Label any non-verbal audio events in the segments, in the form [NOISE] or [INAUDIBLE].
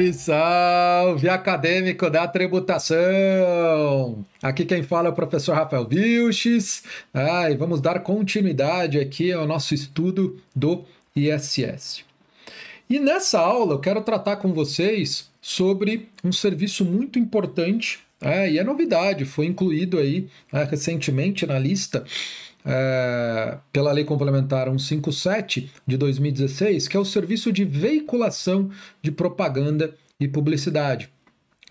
Salve, salve, acadêmico da tributação! Aqui quem fala é o professor Rafael Vilches. Ah, e vamos dar continuidade aqui ao nosso estudo do ISS. E nessa aula eu quero tratar com vocês sobre um serviço muito importante, é, e é novidade, foi incluído aí é, recentemente na lista é, pela Lei Complementar 157 de 2016, que é o serviço de veiculação de propaganda e publicidade.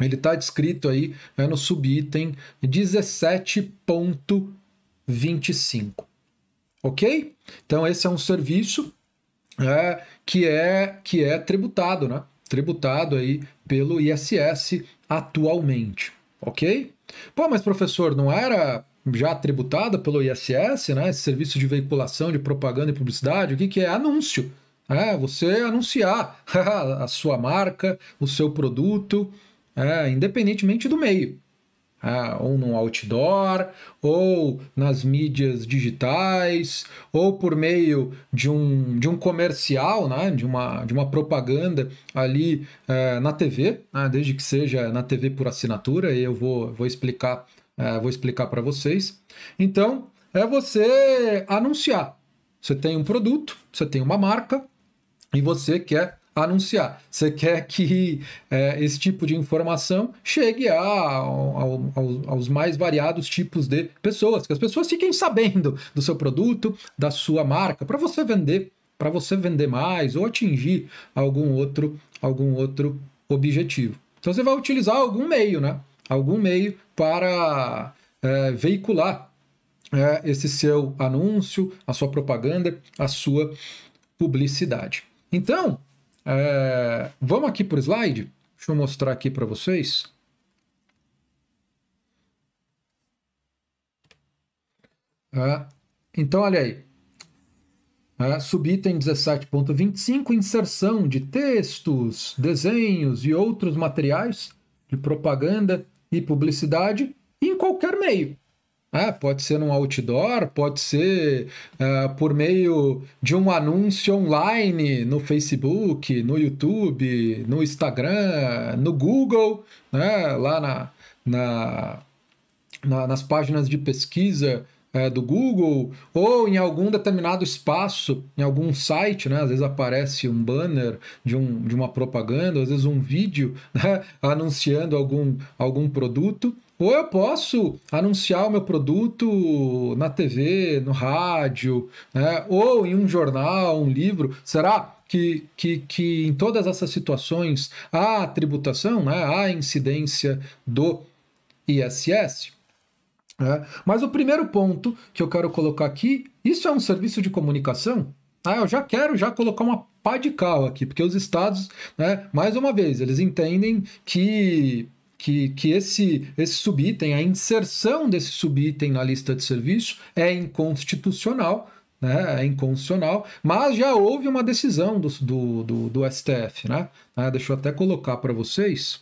Ele está descrito aí é, no subitem 17.25. Ok? Então, esse é um serviço é, que, é, que é tributado, né? Tributado aí pelo ISS atualmente. Ok? Pô, mas professor, não era já tributada pelo ISS, né? Esse serviço de veiculação de propaganda e publicidade, o que, que é? Anúncio. É, você anunciar [LAUGHS] a sua marca, o seu produto, é, independentemente do meio. É, ou no outdoor, ou nas mídias digitais, ou por meio de um, de um comercial, né, de, uma, de uma propaganda ali é, na TV, né, desde que seja na TV por assinatura, e eu vou, vou explicar é, vou explicar para vocês. Então, é você anunciar. Você tem um produto, você tem uma marca e você quer anunciar. Você quer que é, esse tipo de informação chegue a, ao, ao, aos mais variados tipos de pessoas, que as pessoas fiquem sabendo do seu produto, da sua marca, para você vender, para você vender mais ou atingir algum outro, algum outro objetivo. Então você vai utilizar algum meio, né? Algum meio para é, veicular é, esse seu anúncio, a sua propaganda, a sua publicidade. Então, é, vamos aqui para o slide. Deixa eu mostrar aqui para vocês. É, então, olha aí. É, subitem 17.25, inserção de textos, desenhos e outros materiais de propaganda e publicidade em qualquer meio. É, pode ser num outdoor, pode ser uh, por meio de um anúncio online no Facebook, no YouTube, no Instagram, no Google, né? lá na, na, na nas páginas de pesquisa é, do Google, ou em algum determinado espaço, em algum site, né? às vezes aparece um banner de, um, de uma propaganda, às vezes um vídeo [LAUGHS] né? anunciando algum, algum produto. Ou eu posso anunciar o meu produto na TV, no rádio, né? ou em um jornal, um livro. Será que, que, que em todas essas situações há tributação, né? há incidência do ISS? É. Mas o primeiro ponto que eu quero colocar aqui, isso é um serviço de comunicação? Ah, eu já quero já colocar uma pá de cal aqui, porque os estados, né, mais uma vez, eles entendem que que, que esse, esse subitem, a inserção desse subitem na lista de serviço é inconstitucional, né, é inconstitucional, mas já houve uma decisão do, do, do, do STF, né? Ah, deixa eu até colocar para vocês.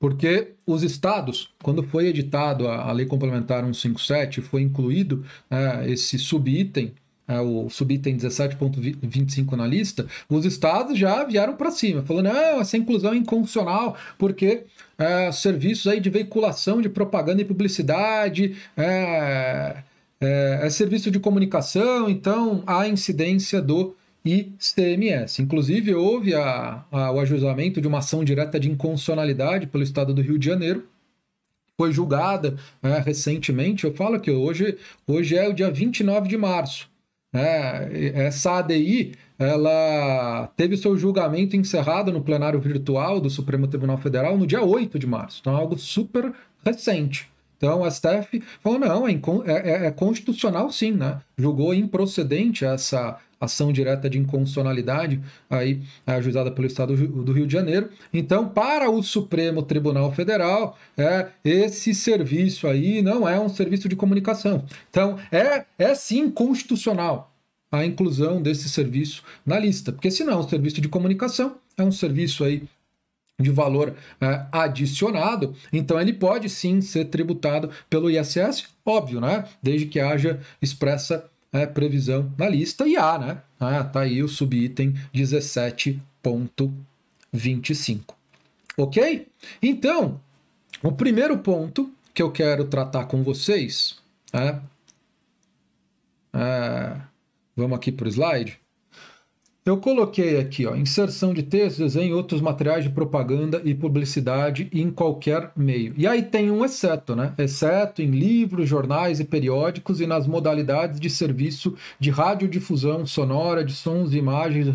Porque os estados, quando foi editado a, a Lei Complementar 157, foi incluído é, esse subitem é, o subitem 17.25 na lista, os estados já vieram para cima, falando, não, essa inclusão é inconstitucional, porque é, serviços aí de veiculação de propaganda e publicidade, é, é, é serviço de comunicação, então há incidência do e CMS. Inclusive, houve a, a, o ajuizamento de uma ação direta de inconstitucionalidade pelo Estado do Rio de Janeiro, foi julgada né, recentemente. Eu falo que hoje, hoje é o dia 29 de março. Né? Essa ADI ela teve seu julgamento encerrado no plenário virtual do Supremo Tribunal Federal no dia 8 de março. Então, é algo super recente. Então, a STF falou: não, é, é, é, é constitucional sim, né? Julgou improcedente essa, ação direta de inconstitucionalidade aí é ajuizada pelo Estado do Rio de Janeiro. Então, para o Supremo Tribunal Federal, é, esse serviço aí não é um serviço de comunicação. Então, é, é sim constitucional a inclusão desse serviço na lista, porque se não é um serviço de comunicação é um serviço aí de valor é, adicionado, então ele pode sim ser tributado pelo ISS, óbvio, né? Desde que haja expressa é, previsão na lista e há, né? Ah, tá aí o subitem 17.25. Ok? Então, o primeiro ponto que eu quero tratar com vocês é, é vamos aqui para o slide. Eu coloquei aqui, ó, inserção de textos em outros materiais de propaganda e publicidade em qualquer meio. E aí tem um exceto, né? Exceto em livros, jornais e periódicos e nas modalidades de serviço de radiodifusão sonora, de sons e imagens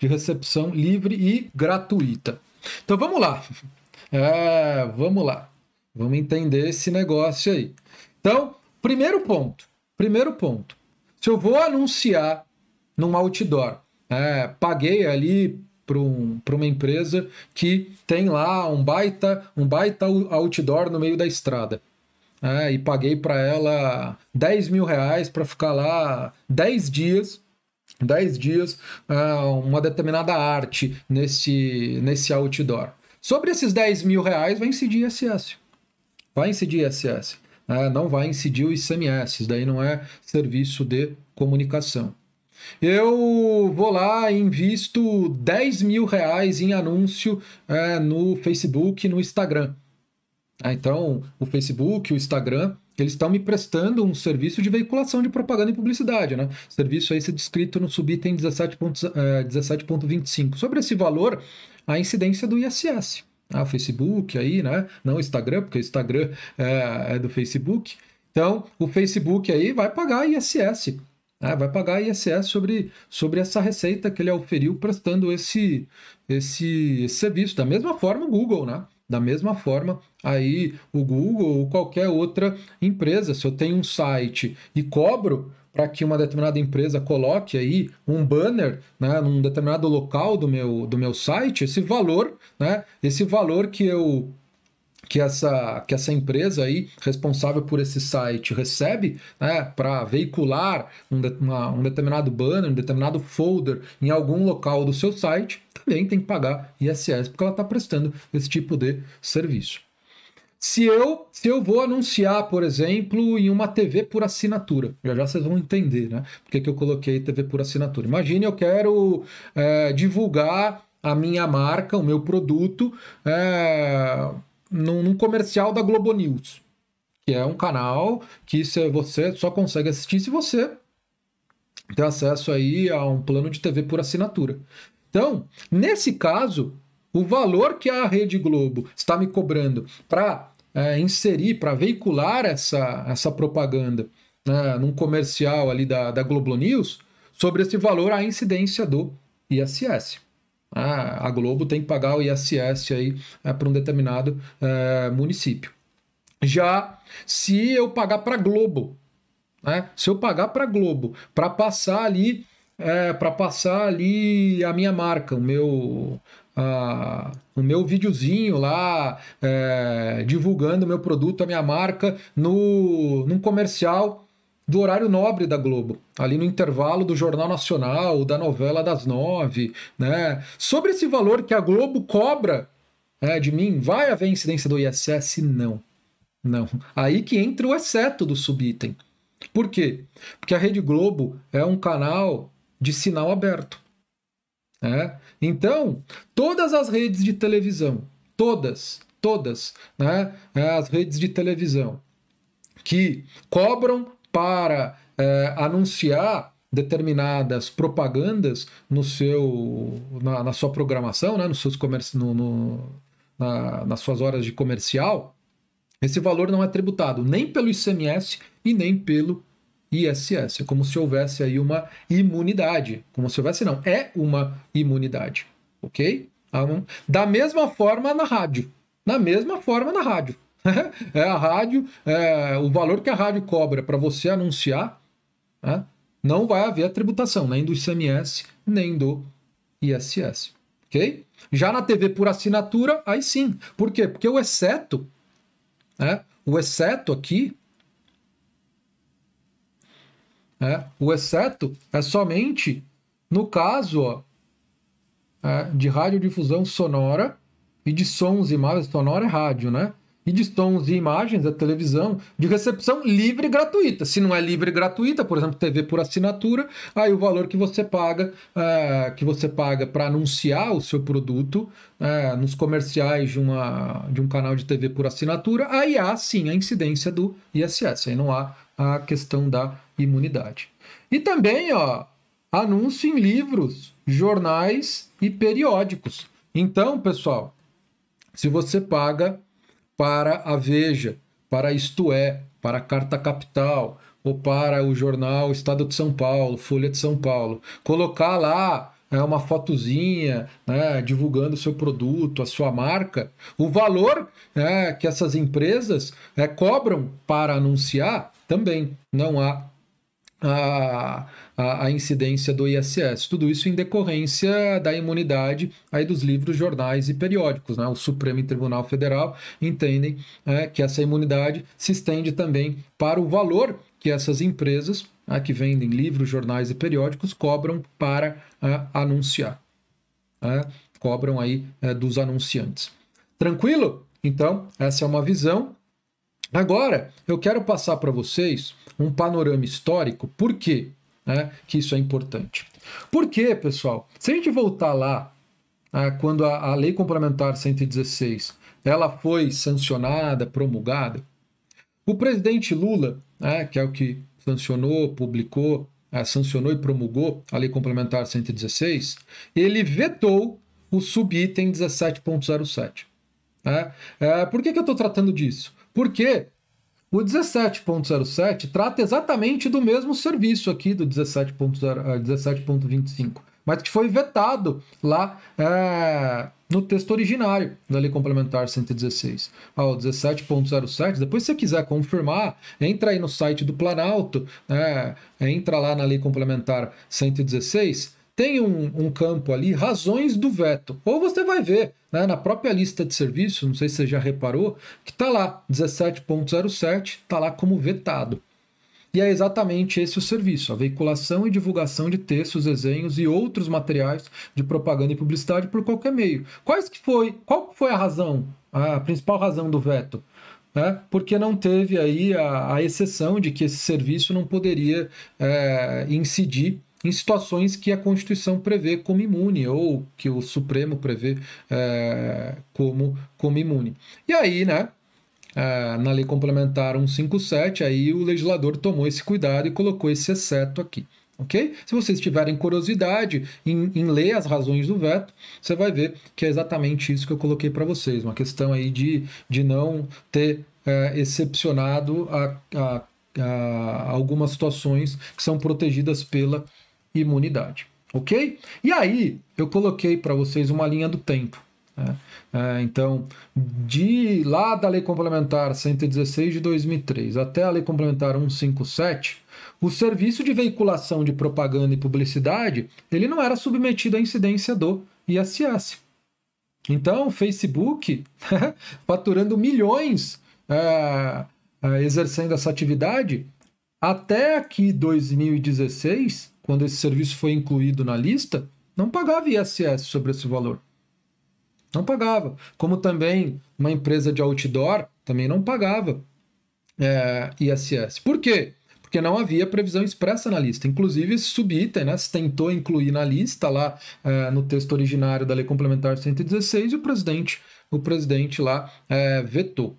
de recepção livre e gratuita. Então vamos lá. [LAUGHS] É, vamos lá. Vamos entender esse negócio aí. Então, primeiro ponto. Primeiro ponto. Se eu vou anunciar num outdoor é, paguei ali para um, uma empresa que tem lá um baita, um baita outdoor no meio da estrada. É, e paguei para ela 10 mil reais para ficar lá 10 dias 10 dias é, uma determinada arte nesse, nesse outdoor. Sobre esses 10 mil reais, vai incidir ISS. Vai incidir ISS. É, não vai incidir o ICMS, daí não é serviço de comunicação. Eu vou lá e invisto 10 mil reais em anúncio é, no Facebook e no Instagram. Ah, então, o Facebook, o Instagram, eles estão me prestando um serviço de veiculação de propaganda e publicidade, né? Serviço aí se descrito no subitem 17.25. Eh, Sobre esse valor, a incidência do ISS. Ah, Facebook aí, né? Não Instagram, porque o Instagram é, é do Facebook. Então, o Facebook aí vai pagar ISS né? vai pagar ISS sobre, sobre essa receita que ele oferiu prestando esse, esse, esse serviço. Da mesma forma o Google, né? Da mesma forma, aí o Google ou qualquer outra empresa, se eu tenho um site e cobro para que uma determinada empresa coloque aí um banner, né, num determinado local do meu, do meu site, esse valor, né, esse valor que eu que essa, que essa empresa aí, responsável por esse site, recebe né, para veicular um, de, uma, um determinado banner, um determinado folder em algum local do seu site, também tem que pagar ISS, porque ela está prestando esse tipo de serviço. Se eu, se eu vou anunciar, por exemplo, em uma TV por assinatura, já já vocês vão entender, né? Porque que eu coloquei TV por assinatura. Imagine eu quero é, divulgar a minha marca, o meu produto, é, num, num comercial da Globo News, que é um canal que você só consegue assistir se você tem acesso aí a um plano de TV por assinatura. Então, nesse caso, o valor que a Rede Globo está me cobrando para é, inserir, para veicular essa, essa propaganda né, num comercial ali da, da Globo News, sobre esse valor a incidência do ISS. É, a Globo tem que pagar o ISS aí é, para um determinado é, município. Já se eu pagar para Globo, né, se eu pagar para Globo para passar ali é, para passar ali a minha marca, o meu a, o meu videozinho lá é, divulgando o meu produto, a minha marca no num comercial do horário nobre da Globo, ali no intervalo do Jornal Nacional, da novela das nove, né? Sobre esse valor que a Globo cobra é, de mim, vai haver incidência do ISS? Não. Não. Aí que entra o exceto do subitem. Por quê? Porque a Rede Globo é um canal de sinal aberto. Né? Então, todas as redes de televisão, todas, todas, né? É, as redes de televisão que cobram para é, anunciar determinadas propagandas no seu, na, na sua programação, né, nos seus comerci no, no na, nas suas horas de comercial, esse valor não é tributado nem pelo ICMS e nem pelo ISS. É como se houvesse aí uma imunidade. Como se houvesse, não, é uma imunidade. Ok? Então, da mesma forma na rádio. Da mesma forma na rádio é a rádio, é, o valor que a rádio cobra para você anunciar, né? não vai haver a tributação nem do ICMS, nem do ISS. Ok? Já na TV por assinatura, aí sim. Por quê? Porque o exceto, né? o exceto aqui, né, o exceto é somente no caso ó, é, de radiodifusão sonora e de sons e imagens sonora é rádio, né? e de sons e imagens da televisão de recepção livre e gratuita. Se não é livre e gratuita, por exemplo, TV por assinatura, aí o valor que você paga eh, que você paga para anunciar o seu produto eh, nos comerciais de, uma, de um canal de TV por assinatura, aí há sim a incidência do ISS, aí não há a questão da imunidade. E também, ó, anúncio em livros, jornais e periódicos. Então, pessoal, se você paga para a Veja, para Isto É, para a Carta Capital ou para o jornal Estado de São Paulo, Folha de São Paulo. Colocar lá é uma fotozinha né, divulgando o seu produto, a sua marca, o valor né, que essas empresas é, cobram para anunciar também não há a, a, a, incidência do ISS. Tudo isso em decorrência da imunidade aí dos livros, jornais e periódicos. Né? O Supremo Tribunal Federal entendem é, que essa imunidade se estende também para o valor que essas empresas a, né, que vendem livros, jornais e periódicos cobram para é, anunciar. É, cobram aí é, dos anunciantes. Tranquilo? Então, essa é uma visão Agora, eu quero passar para vocês um panorama histórico, por quê né, que isso é importante. Por quê, pessoal? Se a gente voltar lá, né, quando a, a Lei Complementar 116 ela foi sancionada, promulgada, o presidente Lula, né, que é o que sancionou, publicou, é, sancionou e promulgou a Lei Complementar 116, ele vetou o subitem 17.07. Né? É, por que, que eu estou tratando disso? Porque o 17.07 trata exatamente do mesmo serviço aqui do 17.25, 17 eh, mas que foi vetado lá é, no texto originário da Lei Complementar 116. Ah, o 17.07, depois se você quiser confirmar, entra aí no site do Planalto, é, entra lá na Lei Complementar 116, tem um, um, campo ali, razões do veto. Ou você vai ver né, na própria lista de serviços, não sei se você já reparou, que está lá, 17.07, está lá como vetado. E é exatamente esse o serviço, a veiculação e divulgação de textos, desenhos e outros materiais de propaganda e publicidade por qualquer meio. Quais que foi, qual foi a razão, a principal razão do veto? É, porque não teve aí a, a, exceção de que esse serviço não poderia é, incidir em situações que a Constituição prevê como imune ou que o Supremo prevê é, como, como imune. E aí, né, é, na Lei Complementar 157, aí o legislador tomou esse cuidado e colocou esse exceto aqui. Ok? Se vocês tiverem curiosidade em, em, ler as razões do veto, você vai ver que é exatamente isso que eu coloquei para vocês. Uma questão aí de, de não ter é, excepcionado a, a, a algumas situações que são protegidas pela imunidade. Ok? E aí, eu coloquei para vocês uma linha do tempo. Né? É, então, de lá da Lei Complementar 116 de 2003 até a Lei Complementar 157, o serviço de veiculação de propaganda e publicidade ele não era submetido à incidência do ISS. Então, Facebook [LAUGHS] faturando milhões é, é, exercendo essa atividade até aqui 2016 quando esse serviço foi incluído na lista, não pagava ISS sobre esse valor. Não pagava. Como também uma empresa de outdoor também não pagava é, ISS. Por quê? Porque não havia previsão expressa na lista. Inclusive, esse subitem né, se tentou incluir na lista lá é, no texto originário da Lei Complementar 116 e o presidente, o presidente lá é, vetou.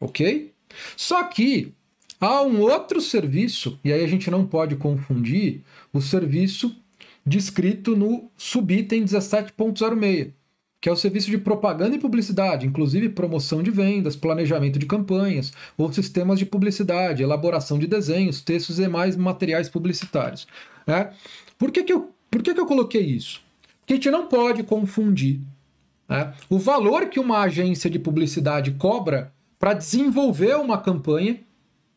Ok? Só que Há um outro serviço, e aí a gente não pode confundir o serviço descrito no subitem 17.06, que é o serviço de propaganda e publicidade, inclusive promoção de vendas, planejamento de campanhas ou sistemas de publicidade, elaboração de desenhos, textos e mais materiais publicitários. Né? Por, que, que, eu, por que, que eu coloquei isso? Porque a gente não pode confundir né? o valor que uma agência de publicidade cobra para desenvolver uma campanha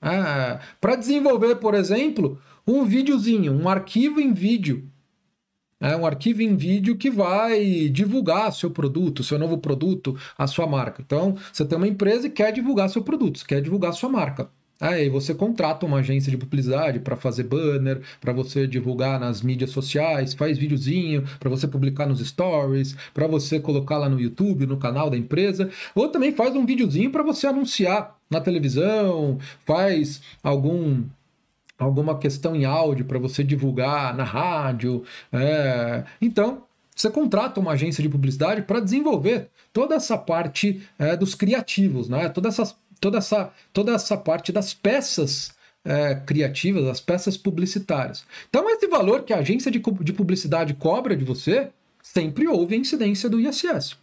é, é. para desenvolver, por exemplo, um videozinho, um arquivo em vídeo. É um arquivo em vídeo que vai divulgar seu produto, seu novo produto, a sua marca. Então, você tem uma empresa e quer divulgar seu produto, quer divulgar sua marca. Aí ah, você contrata uma agência de publicidade para fazer banner, para você divulgar nas mídias sociais, faz videozinho para você publicar nos stories, para você colocar lá no YouTube, no canal da empresa, ou também faz um videozinho para você anunciar na televisão, faz algum alguma questão em áudio para você divulgar na rádio. É... Então você contrata uma agência de publicidade para desenvolver toda essa parte é, dos criativos, né? Todas essas toda essa, toda essa parte das peças é, criativas, as peças publicitárias. Então, esse valor que a agência de, de publicidade cobra de você, sempre houve a incidência do ISS.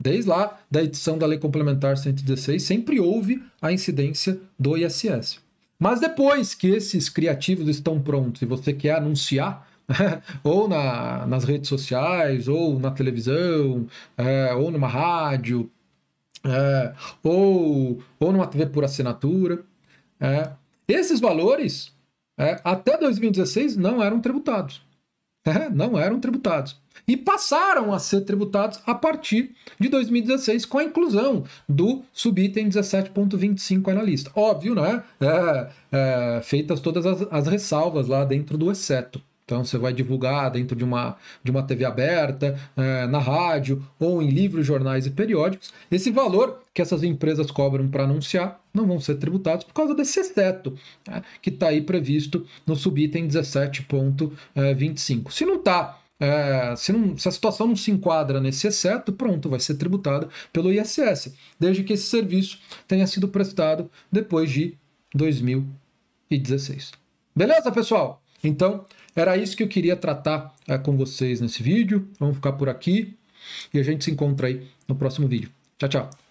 Desde lá, da edição da Lei Complementar 116, sempre houve a incidência do ISS. Mas depois que esses criativos estão prontos e você quer anunciar, [LAUGHS] ou na, nas redes sociais, ou na televisão, é, ou numa rádio, é, ou, ou numa TV por assinatura. É. Esses valores, é, até 2016, não eram tributados. É, não eram tributados. E passaram a ser tributados a partir de 2016, com a inclusão do subitem 17,25 analista. Óbvio, né? É, é, feitas todas as, as ressalvas lá dentro do exceto. Então você vai divulgar dentro de uma, de uma TV aberta, é, na rádio ou em livros, jornais e periódicos. Esse valor que essas empresas cobram para anunciar não vão ser tributados por causa desse exceto né, que está aí previsto no subitem 17.25. Eh, se não está é, eh, se, não, se, a situação não se enquadra nesse exceto, pronto, vai ser tributada pelo ISS, desde que esse serviço tenha sido prestado depois de 2016. Beleza, pessoal? Então, era isso que eu queria tratar é, com vocês nesse vídeo. Vamos ficar por aqui e a gente se encontra aí no próximo vídeo. Tchau, tchau!